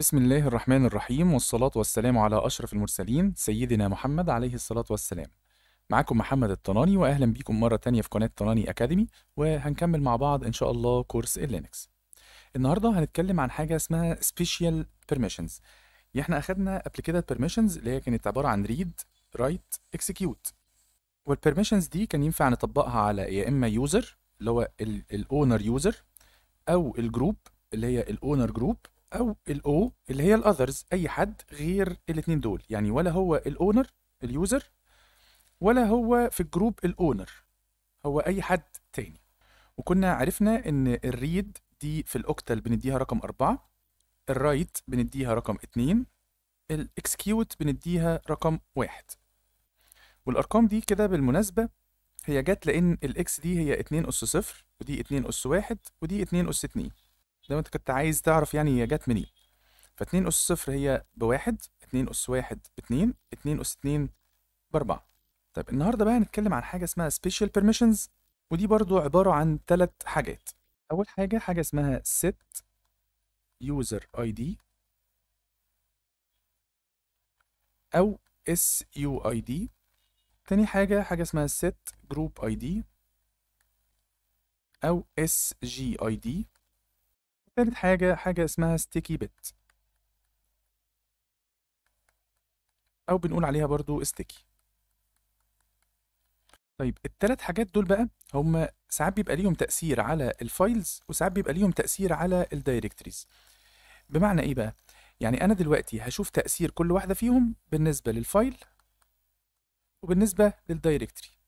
بسم الله الرحمن الرحيم والصلاة والسلام على أشرف المرسلين سيدنا محمد عليه الصلاة والسلام معاكم محمد الطناني وأهلا بيكم مرة تانية في قناة طناني أكاديمي وهنكمل مع بعض إن شاء الله كورس اللينكس النهاردة هنتكلم عن حاجة اسمها Special Permissions احنا أخدنا قبل كده Permissions اللي هي كانت عبارة عن Read, Write, Execute والبرميشنز دي كان ينفع نطبقها على يا إما يوزر اللي هو الأونر يوزر أو الجروب اللي هي الأونر جروب او الاو اللي هي الاذرز اي حد غير الاثنين دول يعني ولا هو الاونر اليوزر ولا هو في الجروب الاونر هو اي حد تاني وكنا عرفنا ان الريد دي في الاوكتال بنديها رقم أربعة الرايت بنديها رقم اتنين الاكسكيوت بنديها رقم واحد والارقام دي كده بالمناسبة هي جت لان الاكس دي هي اتنين اس صفر ودي اتنين اس واحد ودي اتنين اس اتنين زي ما انت كنت عايز تعرف يعني هي جت منين ف2 أس صفر هي بواحد 2 أس واحد باتنين 2 أس اتنين بأربعة طيب النهاردة بقى هنتكلم عن حاجة اسمها سبيشال بيرميشنز ودي برضو عبارة عن ثلاث حاجات أول حاجة حاجة اسمها set user id أو SUID تاني حاجة حاجة اسمها set group id أو SGID تالت حاجة حاجة اسمها ستيكي بت أو بنقول عليها برضو ستيكي طيب التلات حاجات دول بقى هم ساعات بيبقى ليهم تأثير على الفايلز وساعات بيبقى ليهم تأثير على الدايركتريز بمعنى إيه بقى؟ يعني أنا دلوقتي هشوف تأثير كل واحدة فيهم بالنسبة للفايل وبالنسبة للدايركتري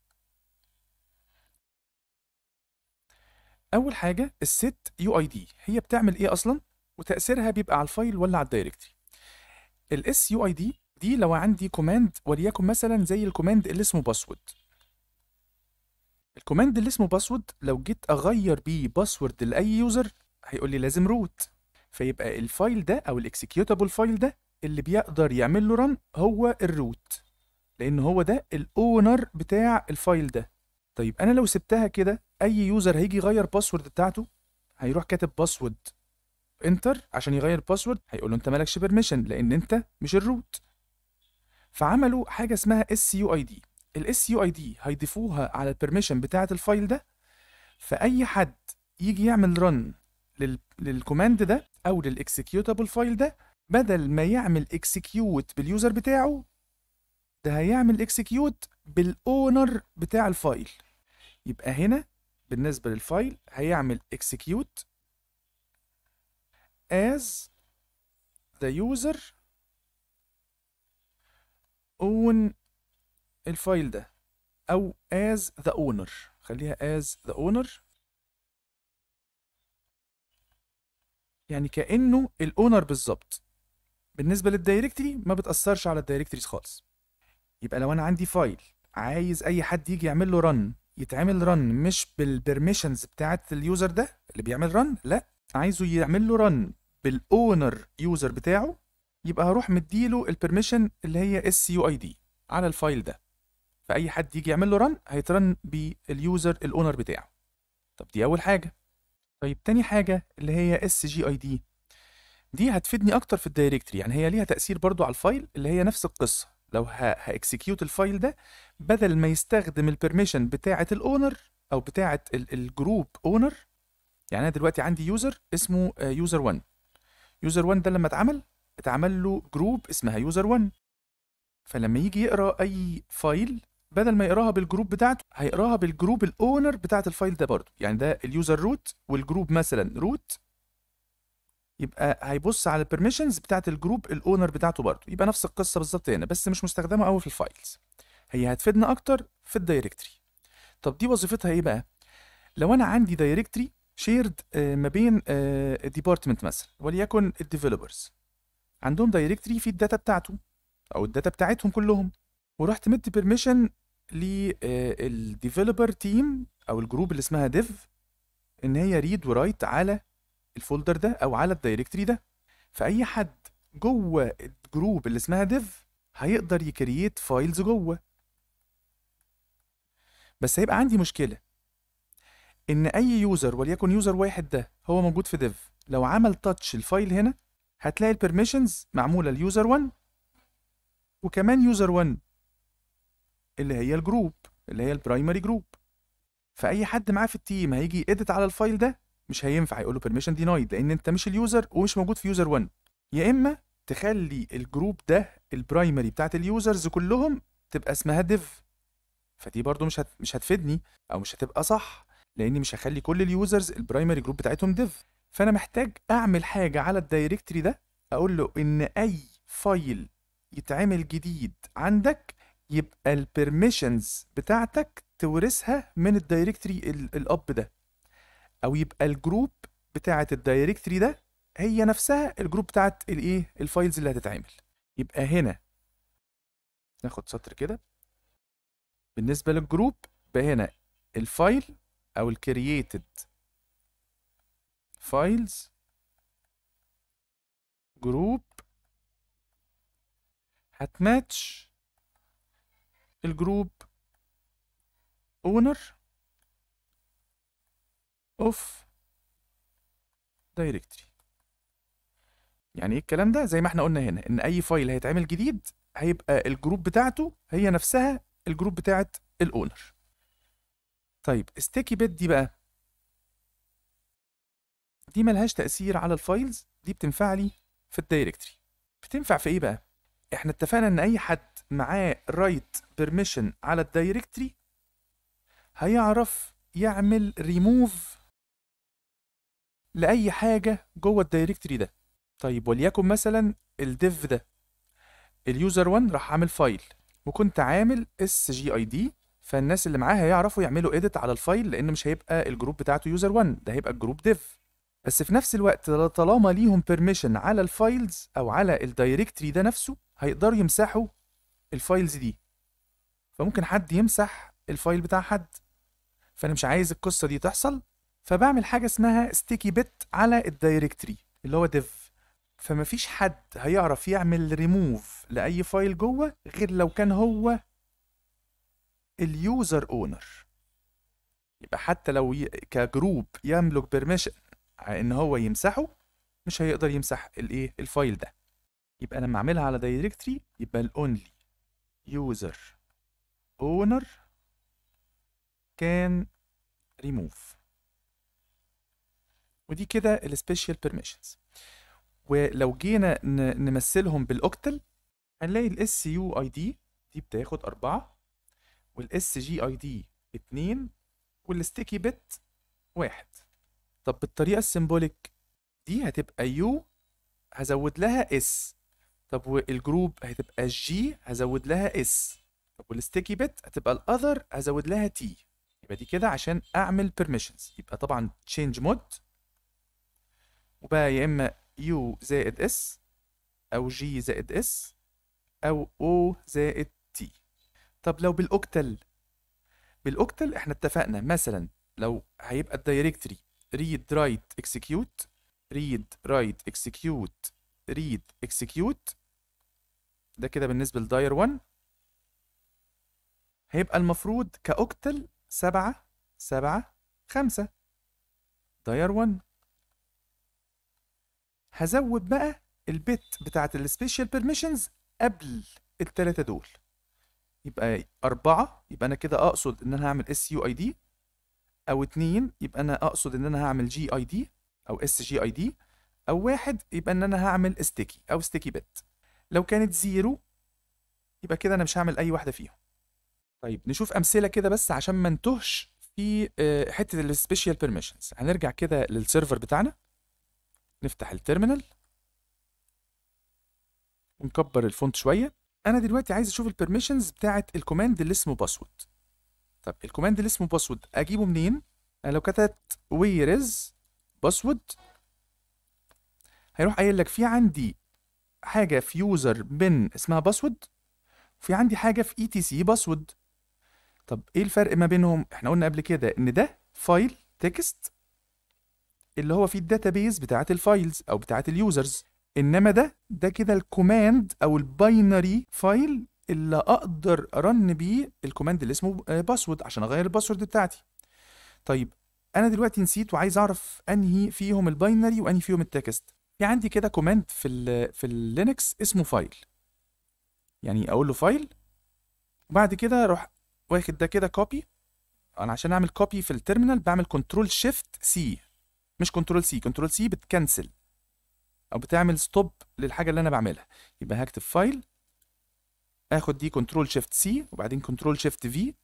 اول حاجه الست يو اي دي هي بتعمل ايه اصلا وتاثيرها بيبقى على الفايل ولا على الدايركتري الاس يو اي دي دي لو عندي كوماند وليكن مثلا زي الكوماند اللي اسمه باسورد الكوماند اللي اسمه باسورد لو جيت اغير بيه باسورد لاي يوزر هيقول لي لازم روت فيبقى الفايل ده او الاكسكيوتابل فايل ده اللي بيقدر يعمل له رن هو الروت لان هو ده الاونر بتاع الفايل ده طيب انا لو سبتها كده اي يوزر هيجي يغير باسورد بتاعته هيروح كاتب باسورد انتر عشان يغير باسورد هيقول له انت مالكش بيرميشن لان انت مش الروت فعملوا حاجه اسمها اس يو اي دي الاس يو اي دي هيضيفوها على البيرميشن بتاعه الفايل ده فاي حد يجي يعمل رن للكوماند ده او للاكسكيوتابل فايل ده بدل ما يعمل اكسكيوت باليوزر بتاعه ده هيعمل اكسكيوت بالاونر بتاع الفايل يبقى هنا بالنسبه للفايل هيعمل اكسكيوت as the user own الفايل ده او as the owner خليها as the owner يعني كأنه الاونر بالظبط بالنسبة للدايركتري ما بتأثرش على الدايركتريز خالص يبقى لو انا عندي فايل عايز اي حد يجي يعمل له رن يتعمل رن مش بالبرميشنز بتاعت اليوزر ده اللي بيعمل رن لا عايزه يعمل له رن بالاونر يوزر بتاعه يبقى هروح مديله البرميشن اللي هي اس يو اي دي على الفايل ده فاي حد يجي يعمل له رن هيترن باليوزر الاونر بتاعه طب دي اول حاجه طيب تاني حاجه اللي هي اس جي اي دي دي هتفيدني اكتر في الدايركتري يعني هي ليها تاثير برضو على الفايل اللي هي نفس القصه لو هاكسكيوت الفايل ده بدل ما يستخدم البرميشن بتاعه الاونر او بتاعه الجروب اونر يعني انا دلوقتي عندي يوزر اسمه يوزر 1 يوزر 1 ده لما اتعمل اتعمل له جروب اسمها يوزر 1 فلما يجي يقرا اي فايل بدل ما يقراها بالجروب بتاعته هيقراها بالجروب الاونر بتاعت الفايل ده برضه يعني ده اليوزر روت والجروب مثلا روت يبقى هيبص على البرميشنز بتاعه الجروب الاونر بتاعته برضه يبقى نفس القصه بالظبط هنا بس مش مستخدمه قوي في الفايلز هي هتفيدنا اكتر في الدايركتري طب دي وظيفتها ايه بقى لو انا عندي دايركتري آه، شيرد ما بين ديبارتمنت آه، مثلا وليكن الديفلوبرز عندهم دايركتري فيه الداتا بتاعته او الداتا بتاعتهم كلهم ورحت مدي بيرميشن للديفلوبر تيم او الجروب اللي اسمها ديف ان هي ريد ورايت على الفولدر ده او على الدايركتري ده فاي حد جوه الجروب اللي اسمها ديف هيقدر يكريت فايلز جوه بس هيبقى عندي مشكله ان اي يوزر وليكن يوزر واحد ده هو موجود في ديف لو عمل تاتش الفايل هنا هتلاقي البرميشنز معموله ليوزر 1 وكمان يوزر 1 اللي هي الجروب اللي هي البرايمري جروب فاي حد معاه في التيم هيجي يدت على الفايل ده مش هينفع هيقول له بيرميشن دينايد لان انت مش اليوزر ومش موجود في يوزر 1 يا اما تخلي الجروب ده البرايمري بتاعت اليوزرز كلهم تبقى اسمها ديف فدي برضو مش مش هتفيدني او مش هتبقى صح لاني مش هخلي كل اليوزرز البرايمري جروب بتاعتهم ديف فانا محتاج اعمل حاجه على الدايركتري ده اقول له ان اي فايل يتعمل جديد عندك يبقى البيرميشنز بتاعتك تورثها من الدايركتري الاب ده او يبقى الجروب بتاعه الدايركتري ده هي نفسها الجروب بتاعه الايه الفايلز اللي هتتعمل يبقى هنا ناخد سطر كده بالنسبه للجروب يبقى هنا الفايل او الكرييتد فايلز جروب هتماتش الجروب اونر اوف دايركتري يعني ايه الكلام ده زي ما احنا قلنا هنا ان اي فايل هيتعمل جديد هيبقى الجروب بتاعته هي نفسها الجروب بتاعه الاونر طيب ستيكي بيت دي بقى دي ملهاش تأثير على الفايلز دي بتنفع لي في الدايركتري بتنفع في ايه بقى احنا اتفقنا ان اي حد معاه رايت بيرميشن على الدايركتري هيعرف يعمل ريموف لاي حاجه جوه الدايركتري ده طيب وليكن مثلا الديف ده اليوزر 1 راح عامل فايل وكنت عامل اس جي اي دي فالناس اللي معاه هيعرفوا يعملوا ايديت على الفايل لان مش هيبقى الجروب بتاعته يوزر 1 ده هيبقى الجروب ديف بس في نفس الوقت طالما ليهم بيرميشن على الفايلز او على الدايركتري ده نفسه هيقدروا يمسحوا الفايلز دي فممكن حد يمسح الفايل بتاع حد فانا مش عايز القصه دي تحصل فبعمل حاجه اسمها ستيكي بت على الدايركتري اللي هو ديف فما فيش حد هيعرف يعمل ريموف لاي فايل جوه غير لو كان هو اليوزر اونر يبقى حتى لو ي... كجروب يملك بيرميشن ان هو يمسحه مش هيقدر يمسح الايه الفايل ده يبقى لما اعملها على دايركتري يبقى الاونلي يوزر اونر كان ريموف ودي كده السبيشال بيرميشنز ولو جينا نمثلهم بالاوكتل هنلاقي الاس يو اي دي دي بتاخد أربعة والاس جي اي دي اتنين والستيكي بت واحد طب بالطريقة السيمبوليك دي هتبقى يو هزود لها اس طب والجروب هتبقى جي هزود لها اس طب والستيكي بت هتبقى الاذر هزود لها تي يبقى دي كده عشان اعمل بيرميشنز يبقى طبعا تشينج مود وبقى يا إما يو زائد اس أو جي زائد اس أو او زائد تي طب لو بالأوكتل بالأوكتل إحنا اتفقنا مثلا لو هيبقى الدايركتري ريد رايت اكسكيوت ريد رايت اكسكيوت ريد اكسكيوت ده كده بالنسبة لداير 1 هيبقى المفروض كأوكتل سبعة سبعة خمسة داير 1 هزود بقى البت بتاعت السبيشال بيرميشنز قبل التلاتة دول يبقى أربعة يبقى أنا كده أقصد إن أنا هعمل اس يو اي دي أو اتنين يبقى أنا أقصد إن أنا هعمل جي اي دي أو اس جي اي دي أو واحد يبقى إن أنا هعمل ستيكي أو ستيكي بت لو كانت زيرو يبقى كده أنا مش هعمل أي واحدة فيهم طيب نشوف أمثلة كده بس عشان ما نتهش في آه، حتة السبيشال بيرميشنز هنرجع كده للسيرفر بتاعنا نفتح التيرمينال ونكبر الفونت شويه انا دلوقتي عايز اشوف البرميشنز بتاعه الكوماند اللي اسمه باسورد طب الكوماند اللي اسمه باسورد اجيبه منين انا لو كتبت ويرز باسورد هيروح قايل لك في عندي حاجه في يوزر بن اسمها باسورد وفي عندي حاجه في اي تي سي باسورد طب ايه الفرق ما بينهم احنا قلنا قبل كده ان ده فايل تكست اللي هو فيه الداتابيز بتاعه الفايلز او بتاعه اليوزرز انما ده ده كده الكوماند او الباينري فايل اللي اقدر ارن بيه الكوماند اللي اسمه باسورد آه، عشان اغير الباسورد بتاعتي طيب انا دلوقتي نسيت وعايز اعرف انهي فيهم الباينري وانهي فيهم التكست في عندي كده كوماند في الـ في اللينكس اسمه فايل يعني اقول له فايل وبعد كده اروح واخد ده كده كوبي انا عشان اعمل كوبي في التيرمينال بعمل كنترول شيفت سي مش كنترول سي كنترول سي بتكنسل او بتعمل ستوب للحاجه اللي انا بعملها يبقى هكتب فايل اخد دي كنترول شيفت سي وبعدين كنترول شيفت في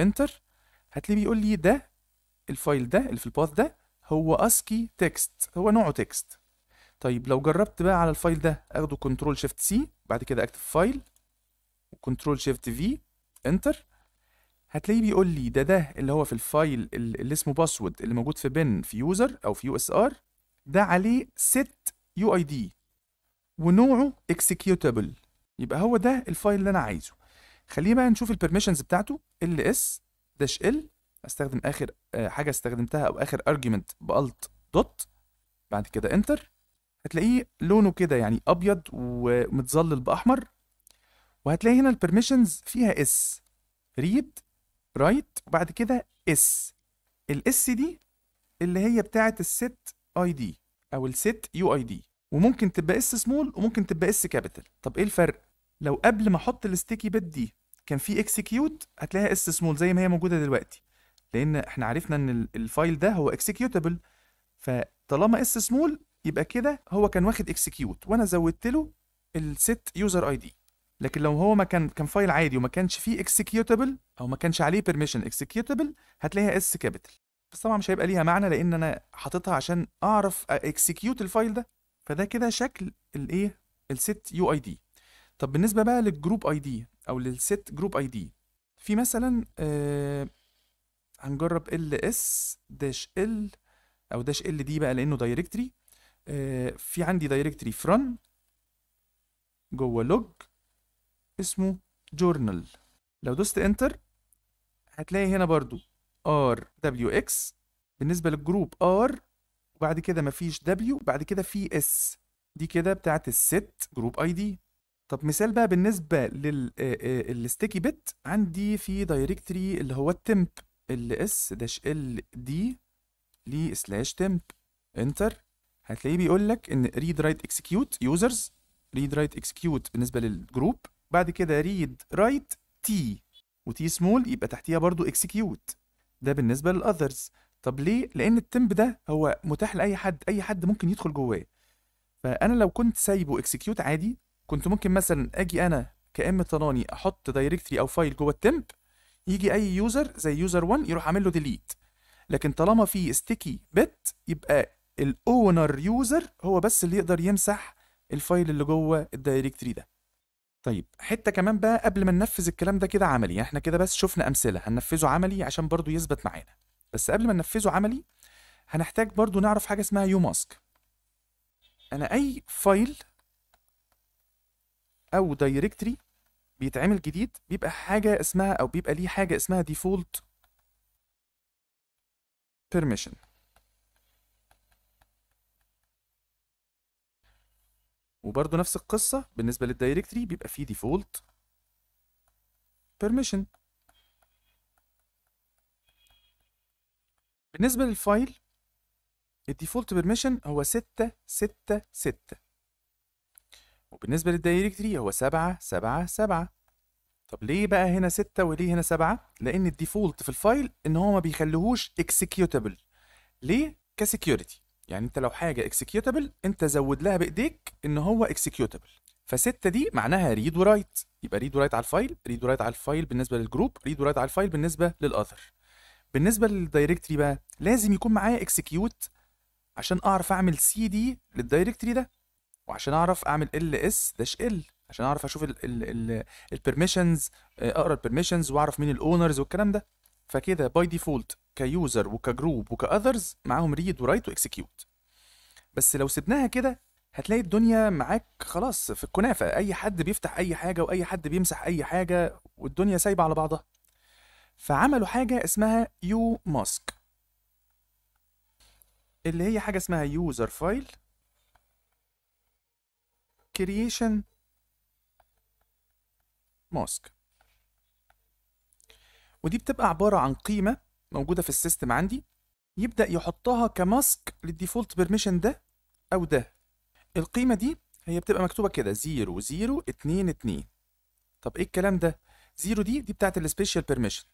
انتر هتلاقيه بيقول لي ده الفايل ده اللي في الباث ده هو اسكي تكست هو نوعه تكست طيب لو جربت بقى على الفايل ده اخده كنترول شيفت سي بعد كده اكتب فايل وكنترول شيفت في انتر هتلاقيه بيقول لي ده ده اللي هو في الفايل اللي اسمه باسورد اللي موجود في بن في يوزر او في يو اس ار ده عليه ست يو اي دي ونوعه اكسكيوتابل يبقى هو ده الفايل اللي انا عايزه خلينا بقى نشوف البرميشنز بتاعته ال اس داش ال استخدم اخر آه، حاجه استخدمتها او اخر ارجيومنت بالت دوت بعد كده انتر هتلاقيه لونه كده يعني ابيض ومتظلل باحمر وهتلاقي هنا البرميشنز فيها اس ريد رايت وبعد كده اس الاس دي اللي هي بتاعه الست اي دي او الست يو اي دي وممكن تبقى اس سمول وممكن تبقى اس كابيتال طب ايه الفرق لو قبل ما احط الستيكي بت دي كان في اكسكيوت هتلاقيها اس سمول زي ما هي موجوده دلوقتي لان احنا عرفنا ان الفايل ده هو اكسكيوتابل فطالما اس سمول يبقى كده هو كان واخد اكسكيوت وانا زودت له الست يوزر اي دي لكن لو هو ما كان كان فايل عادي وما كانش فيه اكسكيوتابل او ما كانش عليه بيرميشن اكسكيوتابل هتلاقيها اس كابيتال بس طبعا مش هيبقى ليها معنى لان انا حاططها عشان اعرف اكسكيوت الفايل ده فده كده شكل الايه الست يو اي دي طب بالنسبه بقى للجروب اي دي او للست جروب اي دي في مثلا آه هنجرب ال اس داش ال او داش ال دي بقى لانه دايركتري آه في عندي دايركتري فرن جوه لوج اسمه جورنال لو دوست انتر هتلاقي هنا برضو ار دبليو اكس بالنسبه للجروب ار وبعد كده مفيش دبليو بعد كده في اس دي كده بتاعت الست جروب اي دي طب مثال بقى بالنسبه للستيكي بت آه، آه، عندي في دايركتري اللي هو التمب ال اس داش ال دي لي سلاش تمب انتر هتلاقيه بيقول لك ان ريد رايت اكسكيوت يوزرز ريد رايت اكسكيوت بالنسبه للجروب بعد كده ريد رايت تي وتي سمول يبقى تحتيها برضو اكسكيوت ده بالنسبه للاذرز طب ليه لان التمب ده هو متاح لاي حد اي حد ممكن يدخل جواه فانا لو كنت سايبه اكسكيوت عادي كنت ممكن مثلا اجي انا كام طناني احط دايركتري او فايل جوه التمب يجي اي يوزر زي يوزر 1 يروح عامل له ديليت لكن طالما في ستيكي بت يبقى الاونر يوزر هو بس اللي يقدر يمسح الفايل اللي جوه الدايركتري ده طيب حته كمان بقى قبل ما ننفذ الكلام ده كده عملي يعني احنا كده بس شفنا امثله هننفذه عملي عشان برضو يثبت معانا بس قبل ما ننفذه عملي هنحتاج برضو نعرف حاجه اسمها يو ماسك انا اي فايل او دايركتري بيتعمل جديد بيبقى حاجه اسمها او بيبقى ليه حاجه اسمها ديفولت بيرميشن وبرده نفس القصة بالنسبة للدايركتري بيبقى فيه ديفولت بيرميشن بالنسبة للفايل الديفولت بيرميشن هو ستة ستة ستة وبالنسبة للدايركتري هو سبعة سبعة سبعة طب ليه بقى هنا ستة وليه هنا سبعة؟ لأن الديفولت في الفايل إن هو ما بيخليهوش اكسكيوتابل ليه؟ كسكيورتي يعني انت لو حاجه اكسكيوتابل انت زود لها بايديك ان هو اكسكيوتابل فستة دي معناها ريد ورايت يبقى ريد ورايت على الفايل ريد ورايت على الفايل بالنسبه للجروب ريد ورايت على الفايل بالنسبه للاذر بالنسبه للدايركتري بقى لازم يكون معايا اكسكيوت عشان اعرف اعمل سي دي للدايركتري ده وعشان اعرف اعمل ال اس داش ال عشان اعرف اشوف البرميشنز آه، اقرا البرميشنز واعرف مين الاونرز والكلام ده فكده باي ديفولت كيوزر وكجروب وكاذرز معاهم ريد ورايت واكسكيوت بس لو سبناها كده هتلاقي الدنيا معاك خلاص في الكنافه اي حد بيفتح اي حاجه واي حد بيمسح اي حاجه والدنيا سايبه على بعضها فعملوا حاجه اسمها يو ماسك اللي هي حاجه اسمها يوزر فايل كرييشن ماسك ودي بتبقى عباره عن قيمه موجوده في السيستم عندي يبدا يحطها كماسك للديفولت بيرميشن ده او ده القيمه دي هي بتبقى مكتوبه كده 0 0 2 2 طب ايه الكلام ده 0 دي دي بتاعه السبيشال بيرميشن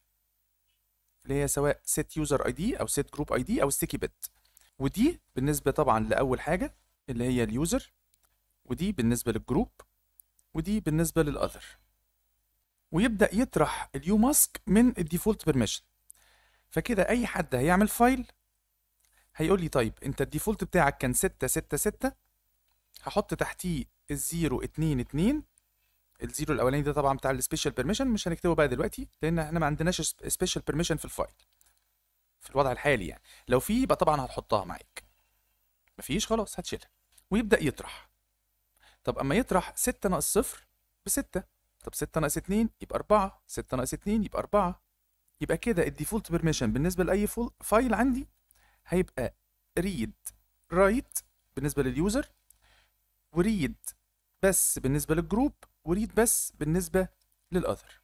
اللي هي سواء set user id او set group id او sticky bit ودي بالنسبه طبعا لاول حاجه اللي هي اليوزر ودي بالنسبه للجروب ودي بالنسبه للاذر ويبدا يطرح اليو ماسك من الديفولت بيرميشن فكده اي حد هيعمل فايل هيقول لي طيب انت الديفولت بتاعك كان 6 6 6 هحط تحتيه 0 2 2 الزيرو الاولاني ده طبعا بتاع السبيشال بيرميشن مش هنكتبه بقى دلوقتي لان احنا ما عندناش سبيشال بيرميشن في الفايل في الوضع الحالي يعني لو في يبقى طبعا هتحطها معاك مفيش خلاص هتشيلها ويبدا يطرح طب اما يطرح 6 ناقص 0 ب 6 طب 6 ناقص 2 يبقى 4 6 ناقص 2 يبقى 4 يبقى كده الديفولت بيرميشن بالنسبه لاي فايل عندي هيبقى ريد رايت بالنسبه لليوزر وريد بس بالنسبه للجروب وريد بس بالنسبه للاذر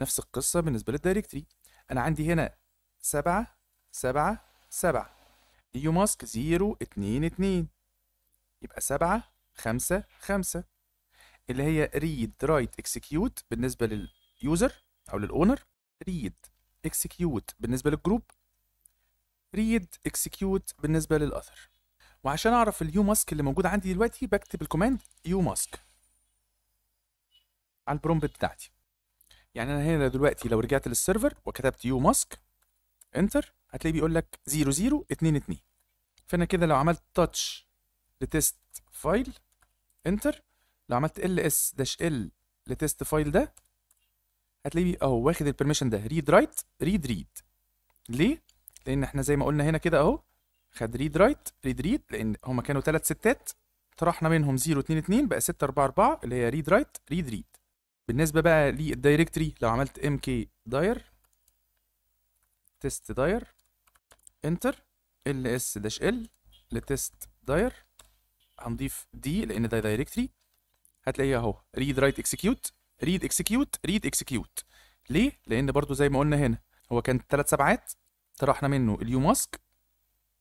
نفس القصه بالنسبه للدايركتري انا عندي هنا 7 7 7 يو ماسك 0 2 2 يبقى 7 5 5 اللي هي read write execute بالنسبه لليوزر او للاونر read execute بالنسبه للجروب read execute بالنسبه للاثر وعشان اعرف اليو ماسك اللي موجود عندي دلوقتي بكتب الكوماند يو ماسك على البرومبت بتاعتي يعني انا هنا دلوقتي لو رجعت للسيرفر وكتبت يو ماسك انتر هتلاقيه بيقول لك 0022 فانا كده لو عملت تاتش لتست فايل انتر لو عملت ls اس داش ال لتست فايل ده هتلاقيه اهو واخد البرميشن ده ريد رايت ريد ريد ليه؟ لان احنا زي ما قلنا هنا كده اهو خد ريد رايت ريد ريد لان هما كانوا ثلاث ستات طرحنا منهم 0 2 2 بقى 6 4 4 اللي هي ريد رايت ريد ريد بالنسبه بقى للدايركتري لو عملت ام كي داير تيست داير انتر ls اس داش ال لتست داير هنضيف دي لان ده دايركتري هتلاقيها اهو ريد رايت اكسكيوت ريد اكسكيوت ريد اكسكيوت ليه لان برضو زي ما قلنا هنا هو كان ثلاث سبعات طرحنا منه اليو ماسك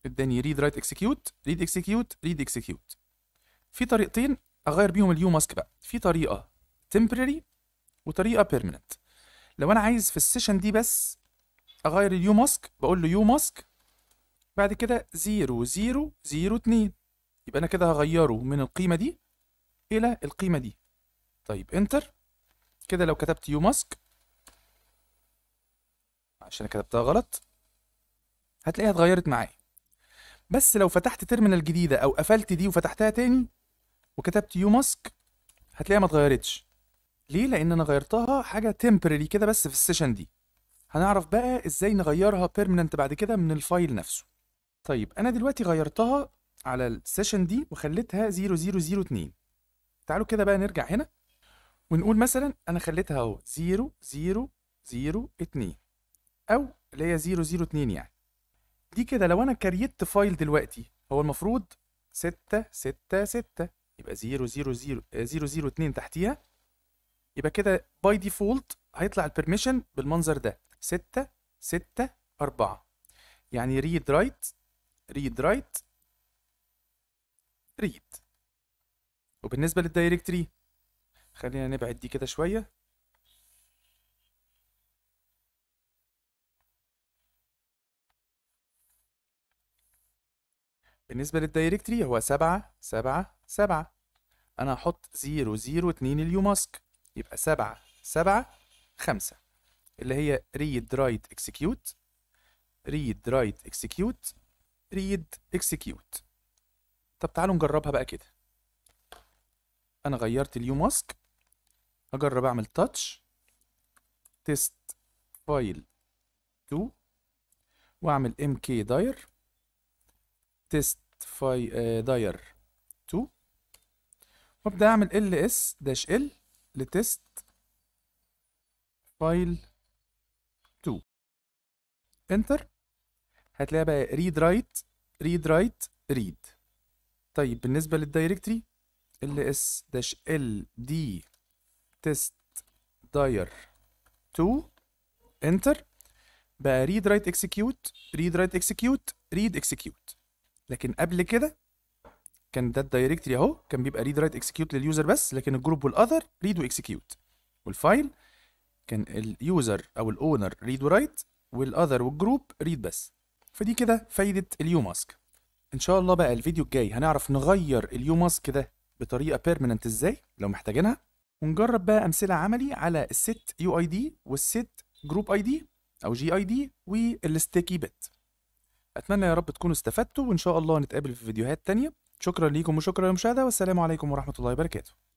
اداني ريد رايت اكسكيوت ريد اكسكيوت ريد اكسكيوت في طريقتين اغير بيهم اليو ماسك بقى في طريقه تمبرري وطريقه بيرمننت لو انا عايز في السيشن دي بس اغير اليو ماسك بقول له يو ماسك بعد كده 0002 يبقى انا كده هغيره من القيمه دي الى القيمه دي طيب انتر كده لو كتبت يو ماسك عشان كتبتها غلط هتلاقيها اتغيرت معايا بس لو فتحت تيرمينال جديده او قفلت دي وفتحتها تاني وكتبت يو ماسك هتلاقيها ما اتغيرتش ليه لان انا غيرتها حاجه تمبرري كده بس في السيشن دي هنعرف بقى ازاي نغيرها بيرمننت بعد كده من الفايل نفسه طيب انا دلوقتي غيرتها على السيشن دي وخليتها 0002 تعالوا كده بقى نرجع هنا ونقول مثلا انا خليتها اهو 0 0 0 2 او اللي هي 0 0 2 يعني دي كده لو انا كريت فايل دلوقتي هو المفروض 6 6 6 يبقى 0 0 0 0 2 تحتيها يبقى كده باي ديفولت هيطلع البرميشن بالمنظر ده 6 6 4 يعني ريد رايت ريد رايت ريد وبالنسبة للدايركتري خلينا نبعد دي كده شوية بالنسبة للدايركتري هو سبعة سبعة سبعة أنا هحط زيرو زيرو اتنين اليو ماسك يبقى سبعة سبعة خمسة اللي هي read write execute read write execute read execute طب تعالوا نجربها بقى كده انا غيرت اليو ماسك هجرب اعمل تاتش تيست فايل 2 واعمل ام كي داير تيست فاي داير 2 وابدا اعمل ال اس داش ال لتيست فايل 2 انتر هتلاقي بقى ريد رايت ريد رايت ريد طيب بالنسبه للدايركتري ال اس داش ال دي تيست داير 2 انتر بقى ريد رايت اكسكيوت ريد رايت اكسكيوت ريد اكسكيوت لكن قبل كده كان ده الدايركتري اهو كان بيبقى ريد رايت اكسكيوت لليوزر بس لكن الجروب والاذر ريد واكسكيوت والفايل كان اليوزر او الاونر ريد ورايت والاذر والجروب ريد بس فدي كده فايده اليو ماسك ان شاء الله بقى الفيديو الجاي هنعرف نغير اليو ماسك ده بطريقه بيرمننت ازاي لو محتاجينها ونجرب بقى امثله عملي على الست يو اي دي والست جروب اي دي او جي اي دي والستيكي بت اتمنى يا رب تكونوا استفدتوا وان شاء الله نتقابل في فيديوهات تانية شكرا ليكم وشكرا للمشاهده والسلام عليكم ورحمه الله وبركاته